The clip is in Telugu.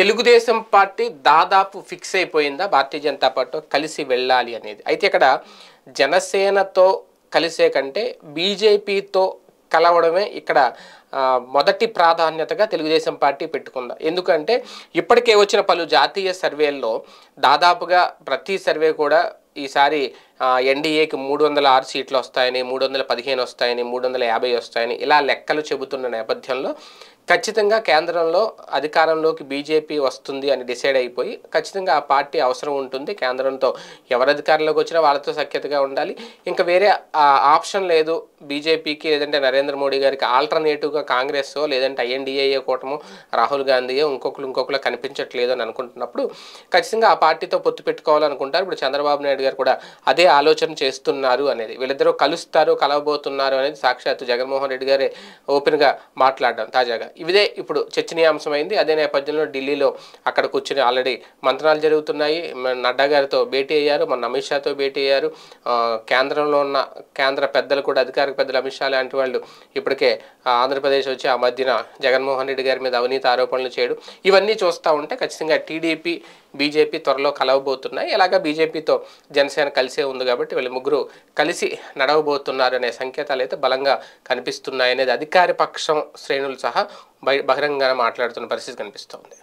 తెలుగుదేశం పార్టీ దాదాపు ఫిక్స్ అయిపోయిందా భారతీయ జనతా పార్టీతో కలిసి వెళ్ళాలి అనేది అయితే ఇక్కడ జనసేనతో కలిసే కంటే బీజేపీతో కలవడమే ఇక్కడ మొదటి ప్రాధాన్యతగా తెలుగుదేశం పార్టీ పెట్టుకుందా ఎందుకంటే ఇప్పటికే వచ్చిన పలు జాతీయ సర్వేల్లో దాదాపుగా ప్రతి సర్వే కూడా ఈసారి ఎన్డీఏకి మూడు వందల ఆరు సీట్లు వస్తాయని మూడు వందల పదిహేను వస్తాయని మూడు వందల యాభై వస్తాయని ఇలా లెక్కలు చెబుతున్న నేపథ్యంలో ఖచ్చితంగా కేంద్రంలో అధికారంలోకి బీజేపీ వస్తుంది అని డిసైడ్ అయిపోయి ఖచ్చితంగా ఆ పార్టీ అవసరం ఉంటుంది కేంద్రంతో ఎవరు అధికారంలోకి వచ్చినా వాళ్ళతో సఖ్యతగా ఉండాలి ఇంకా వేరే ఆప్షన్ లేదు బీజేపీకి లేదంటే నరేంద్ర మోడీ గారికి ఆల్టర్నేటివ్గా కాంగ్రెస్ లేదంటే ఐఎన్డీఏ కూటము రాహుల్ గాంధీయో ఇంకొకరు ఇంకొకరు కనిపించట్లేదు అని అనుకుంటున్నప్పుడు ఖచ్చితంగా ఆ పార్టీతో పొత్తు పెట్టుకోవాలనుకుంటారు ఇప్పుడు చంద్రబాబు నాయుడు గారు కూడా అదే ఆలోచన చేస్తున్నారు అనేది వీళ్ళిద్దరూ కలుస్తారు కలవబోతున్నారు అనేది సాక్షాత్తు జగన్మోహన్ రెడ్డి గారే ఓపెన్గా మాట్లాడడం తాజాగా ఇదే ఇప్పుడు చర్చనీయాంశమైంది అదే నేపథ్యంలో ఢిల్లీలో అక్కడ కూర్చొని ఆల్రెడీ మంత్రాలు జరుగుతున్నాయి నడ్డా గారితో భేటీ అయ్యారు మన అమిత్ షాతో భేటీ అయ్యారు కేంద్రంలో ఉన్న కేంద్ర పెద్దలు కూడా అధికారిక పెద్దలు అమిత్ షా లాంటి వాళ్ళు ఇప్పటికే ఆంధ్రప్రదేశ్ వచ్చి ఆ మధ్యన జగన్మోహన్ రెడ్డి గారి మీద అవినీతి ఆరోపణలు చేయడం ఇవన్నీ చూస్తూ ఉంటే ఖచ్చితంగా టీడీపీ బీజేపీ త్వరలో కలవబోతున్నాయి ఇలాగ బీజేపీతో జనసేన కలిసే ఉంది ఉంది కాబట్టి వీళ్ళు ముగ్గురు కలిసి నడవబోతున్నారు అనే సంకేతాలు అయితే బలంగా కనిపిస్తున్నాయనేది అధికార పక్షం శ్రేణులు సహా బహిరంగంగా మాట్లాడుతున్న పరిస్థితి కనిపిస్తోంది